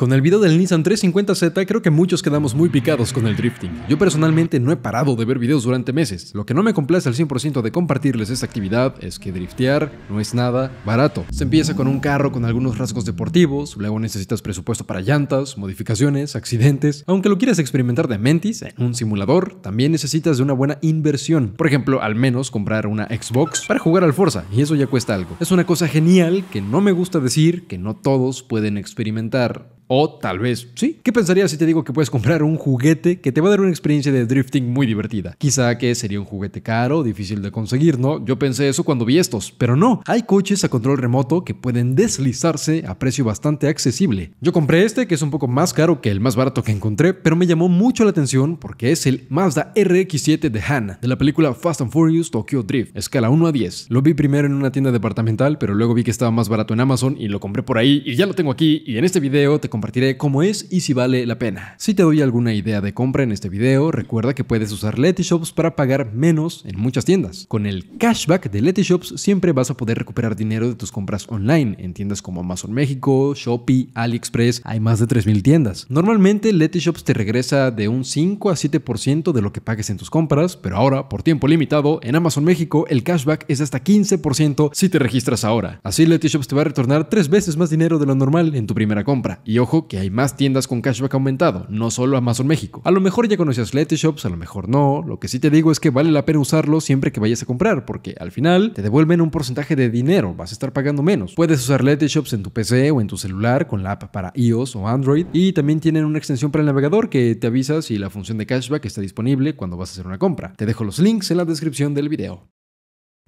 Con el video del Nissan 350Z creo que muchos quedamos muy picados con el drifting. Yo personalmente no he parado de ver videos durante meses. Lo que no me complace al 100% de compartirles esta actividad es que driftear no es nada barato. Se empieza con un carro con algunos rasgos deportivos, luego necesitas presupuesto para llantas, modificaciones, accidentes. Aunque lo quieras experimentar de mentis en un simulador, también necesitas de una buena inversión. Por ejemplo, al menos comprar una Xbox para jugar al Forza, y eso ya cuesta algo. Es una cosa genial que no me gusta decir que no todos pueden experimentar. O tal vez, sí. ¿Qué pensarías si te digo que puedes comprar un juguete que te va a dar una experiencia de drifting muy divertida? Quizá que sería un juguete caro, difícil de conseguir, ¿no? Yo pensé eso cuando vi estos, pero no. Hay coches a control remoto que pueden deslizarse a precio bastante accesible. Yo compré este, que es un poco más caro que el más barato que encontré, pero me llamó mucho la atención porque es el Mazda RX7 de Han, de la película Fast and Furious Tokyo Drift, escala 1 a 10. Lo vi primero en una tienda departamental, pero luego vi que estaba más barato en Amazon y lo compré por ahí y ya lo tengo aquí y en este video te compartiré cómo es y si vale la pena. Si te doy alguna idea de compra en este video, recuerda que puedes usar Letyshops para pagar menos en muchas tiendas. Con el cashback de Shops siempre vas a poder recuperar dinero de tus compras online en tiendas como Amazon México, Shopee, AliExpress, hay más de 3.000 tiendas. Normalmente Shops te regresa de un 5 a 7% de lo que pagues en tus compras, pero ahora, por tiempo limitado, en Amazon México el cashback es hasta 15% si te registras ahora. Así Letyshops te va a retornar tres veces más dinero de lo normal en tu primera compra. Y ojo, que hay más tiendas con cashback aumentado, no solo Amazon México. A lo mejor ya conocías Letyshops, Shops, a lo mejor no. Lo que sí te digo es que vale la pena usarlo siempre que vayas a comprar, porque al final te devuelven un porcentaje de dinero, vas a estar pagando menos. Puedes usar Letyshops Shops en tu PC o en tu celular con la app para iOS o Android y también tienen una extensión para el navegador que te avisa si la función de cashback está disponible cuando vas a hacer una compra. Te dejo los links en la descripción del video.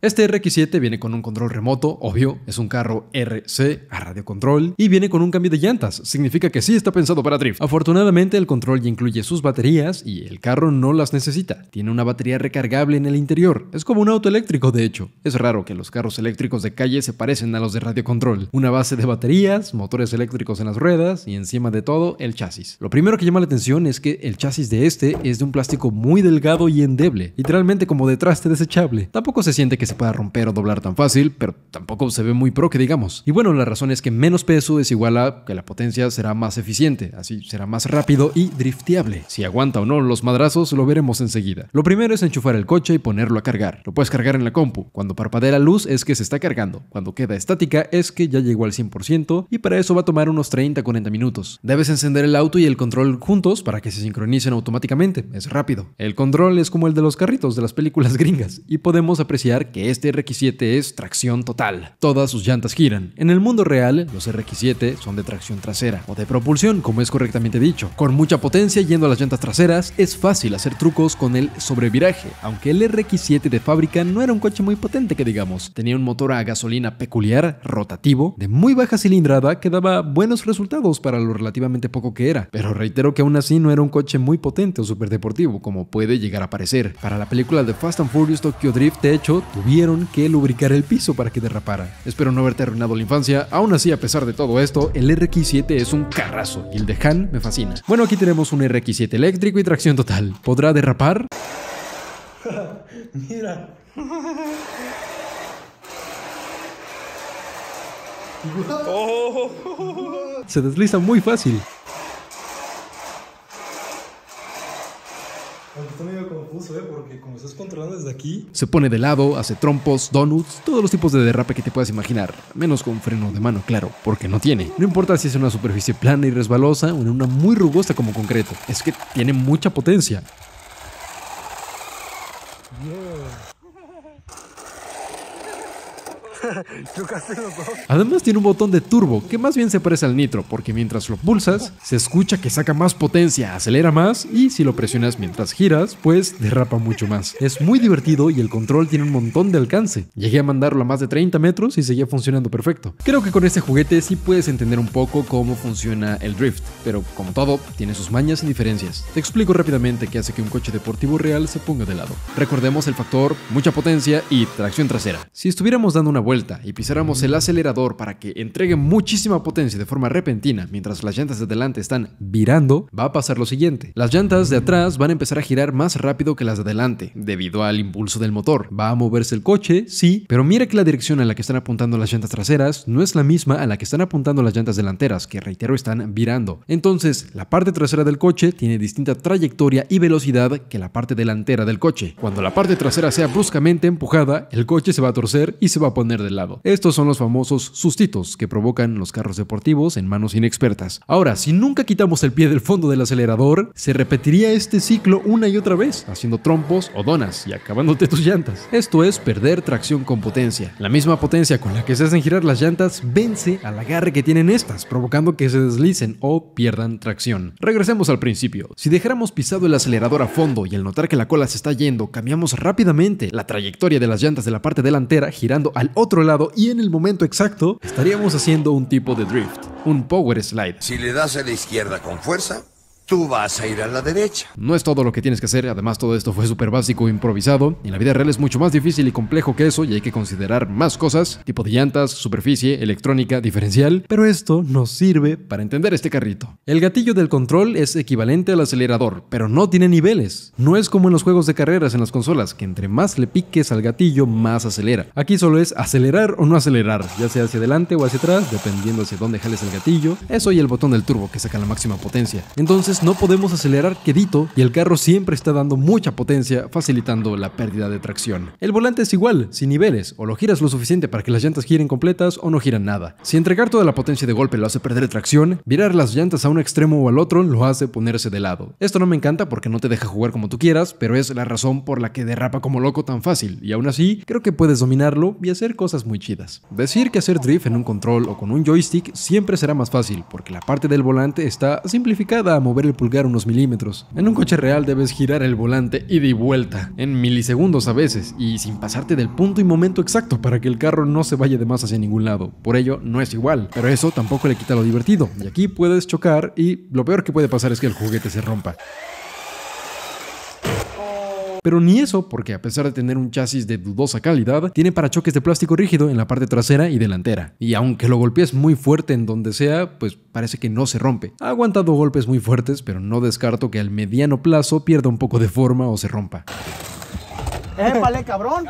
Este RX7 viene con un control remoto, obvio, es un carro RC a radio control y viene con un cambio de llantas, significa que sí está pensado para drift. Afortunadamente el control ya incluye sus baterías y el carro no las necesita. Tiene una batería recargable en el interior, es como un auto eléctrico de hecho. Es raro que los carros eléctricos de calle se parecen a los de radio control. Una base de baterías, motores eléctricos en las ruedas y encima de todo el chasis. Lo primero que llama la atención es que el chasis de este es de un plástico muy delgado y endeble, literalmente como de traste desechable. Tampoco se siente que para romper o doblar tan fácil, pero tampoco se ve muy pro que digamos. Y bueno, la razón es que menos peso es igual a que la potencia será más eficiente, así será más rápido y drifteable. Si aguanta o no los madrazos lo veremos enseguida. Lo primero es enchufar el coche y ponerlo a cargar. Lo puedes cargar en la compu. Cuando parpadea la luz es que se está cargando. Cuando queda estática es que ya llegó al 100% y para eso va a tomar unos 30-40 minutos. Debes encender el auto y el control juntos para que se sincronicen automáticamente. Es rápido. El control es como el de los carritos de las películas gringas y podemos apreciar que este RX7 es tracción total. Todas sus llantas giran. En el mundo real, los RX7 son de tracción trasera o de propulsión, como es correctamente dicho. Con mucha potencia yendo a las llantas traseras, es fácil hacer trucos con el sobreviraje, aunque el RX7 de fábrica no era un coche muy potente que digamos. Tenía un motor a gasolina peculiar, rotativo, de muy baja cilindrada que daba buenos resultados para lo relativamente poco que era, pero reitero que aún así no era un coche muy potente o superdeportivo como puede llegar a parecer. Para la película de Fast and Furious Tokyo Drift, de hecho, tuvieron tuvieron que lubricar el piso para que derrapara. Espero no haberte arruinado la infancia. Aún así, a pesar de todo esto, el RX7 es un carrazo y el de Han me fascina. Bueno, aquí tenemos un RX7 eléctrico y tracción total. ¿Podrá derrapar? Mira. Se desliza muy fácil. aquí. Se pone de lado, hace trompos, donuts, todos los tipos de derrape que te puedas imaginar, menos con freno de mano, claro, porque no tiene. No importa si es una superficie plana y resbalosa o en una muy rugosa como concreto, es que tiene mucha potencia. Además tiene un botón de turbo que más bien se parece al nitro porque mientras lo pulsas se escucha que saca más potencia, acelera más y si lo presionas mientras giras pues derrapa mucho más. Es muy divertido y el control tiene un montón de alcance. Llegué a mandarlo a más de 30 metros y seguía funcionando perfecto. Creo que con este juguete sí puedes entender un poco cómo funciona el drift, pero como todo tiene sus mañas y diferencias. Te explico rápidamente qué hace que un coche deportivo real se ponga de lado. Recordemos el factor mucha potencia y tracción trasera. Si estuviéramos dando una vuelta y pisáramos el acelerador para que entregue muchísima potencia de forma repentina mientras las llantas de delante están virando, va a pasar lo siguiente. Las llantas de atrás van a empezar a girar más rápido que las de adelante debido al impulso del motor. Va a moverse el coche, sí, pero mira que la dirección a la que están apuntando las llantas traseras no es la misma a la que están apuntando las llantas delanteras, que reitero están virando. Entonces, la parte trasera del coche tiene distinta trayectoria y velocidad que la parte delantera del coche. Cuando la parte trasera sea bruscamente empujada, el coche se va a torcer y se va a poner del lado. Estos son los famosos sustitos que provocan los carros deportivos en manos inexpertas. Ahora, si nunca quitamos el pie del fondo del acelerador, se repetiría este ciclo una y otra vez, haciendo trompos o donas y acabándote tus llantas. Esto es perder tracción con potencia. La misma potencia con la que se hacen girar las llantas vence al agarre que tienen estas, provocando que se deslicen o pierdan tracción. Regresemos al principio. Si dejáramos pisado el acelerador a fondo y al notar que la cola se está yendo, cambiamos rápidamente la trayectoria de las llantas de la parte delantera girando al otro lado y en el momento exacto, estaríamos haciendo un tipo de drift, un power slide. Si le das a la izquierda con fuerza, tú vas a ir a la derecha. No es todo lo que tienes que hacer, además todo esto fue súper básico e improvisado. En la vida real es mucho más difícil y complejo que eso y hay que considerar más cosas, tipo de llantas, superficie, electrónica, diferencial, pero esto nos sirve para entender este carrito. El gatillo del control es equivalente al acelerador, pero no tiene niveles. No es como en los juegos de carreras en las consolas, que entre más le piques al gatillo, más acelera. Aquí solo es acelerar o no acelerar, ya sea hacia adelante o hacia atrás, dependiendo hacia dónde jales el gatillo. Eso y el botón del turbo que saca la máxima potencia. Entonces no podemos acelerar quedito y el carro siempre está dando mucha potencia, facilitando la pérdida de tracción. El volante es igual, sin niveles, o lo giras lo suficiente para que las llantas giren completas o no giran nada. Si entregar toda la potencia de golpe lo hace perder tracción, virar las llantas a un extremo o al otro lo hace ponerse de lado. Esto no me encanta porque no te deja jugar como tú quieras, pero es la razón por la que derrapa como loco tan fácil, y aún así, creo que puedes dominarlo y hacer cosas muy chidas. Decir que hacer drift en un control o con un joystick siempre será más fácil, porque la parte del volante está simplificada a mover el pulgar unos milímetros. En un coche real debes girar el volante y de vuelta, en milisegundos a veces, y sin pasarte del punto y momento exacto para que el carro no se vaya de más hacia ningún lado. Por ello, no es igual, pero eso tampoco le quita lo divertido, y aquí puedes chocar y lo peor que puede pasar es que el juguete se rompa. Pero ni eso, porque a pesar de tener un chasis de dudosa calidad, tiene parachoques de plástico rígido en la parte trasera y delantera. Y aunque lo golpees muy fuerte en donde sea, pues parece que no se rompe. Ha aguantado golpes muy fuertes, pero no descarto que al mediano plazo pierda un poco de forma o se rompa cabrón,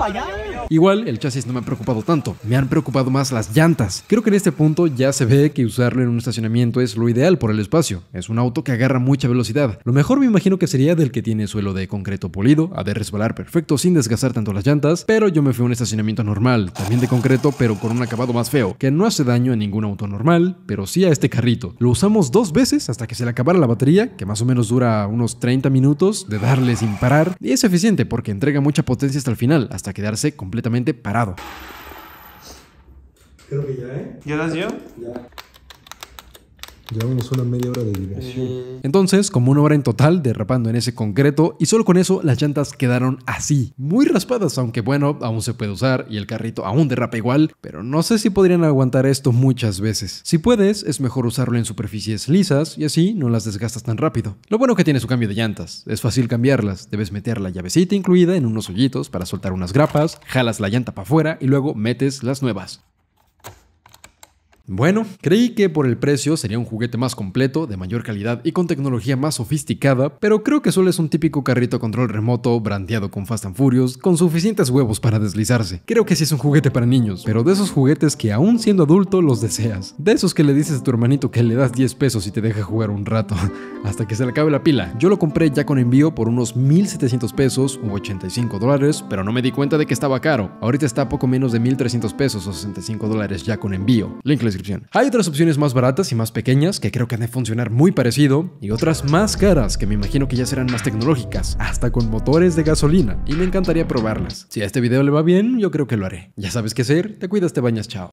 Igual el chasis no me ha preocupado tanto, me han preocupado más las llantas. Creo que en este punto ya se ve que usarlo en un estacionamiento es lo ideal por el espacio. Es un auto que agarra mucha velocidad. Lo mejor me imagino que sería del que tiene suelo de concreto polido, ha de resbalar perfecto sin desgastar tanto las llantas, pero yo me fui a un estacionamiento normal, también de concreto, pero con un acabado más feo, que no hace daño a ningún auto normal, pero sí a este carrito. Lo usamos dos veces hasta que se le acabara la batería, que más o menos dura unos 30 minutos de darle sin parar, y es eficiente porque entrega mucha potencia hasta el final, hasta quedarse completamente parado. Creo que ya, ¿eh? ¿Ya das Llevamos una media hora de diversión. Entonces, como una hora en total derrapando en ese concreto y solo con eso las llantas quedaron así, muy raspadas, aunque bueno, aún se puede usar y el carrito aún derrapa igual, pero no sé si podrían aguantar esto muchas veces. Si puedes, es mejor usarlo en superficies lisas y así no las desgastas tan rápido. Lo bueno que tiene su cambio de llantas, es fácil cambiarlas, debes meter la llavecita incluida en unos hoyitos para soltar unas grapas, jalas la llanta para afuera y luego metes las nuevas. Bueno, creí que por el precio sería un juguete más completo, de mayor calidad y con tecnología más sofisticada, pero creo que solo es un típico carrito control remoto brandeado con Fast and Furious, con suficientes huevos para deslizarse. Creo que sí es un juguete para niños, pero de esos juguetes que aún siendo adulto los deseas. De esos que le dices a tu hermanito que le das 10 pesos y te deja jugar un rato, hasta que se le acabe la pila. Yo lo compré ya con envío por unos 1.700 pesos u 85 dólares, pero no me di cuenta de que estaba caro. Ahorita está a poco menos de 1.300 pesos o 65 dólares ya con envío. Link les hay otras opciones más baratas y más pequeñas que creo que han de funcionar muy parecido y otras más caras que me imagino que ya serán más tecnológicas, hasta con motores de gasolina y me encantaría probarlas. Si a este video le va bien, yo creo que lo haré. Ya sabes qué hacer, te cuidas, te bañas, chao.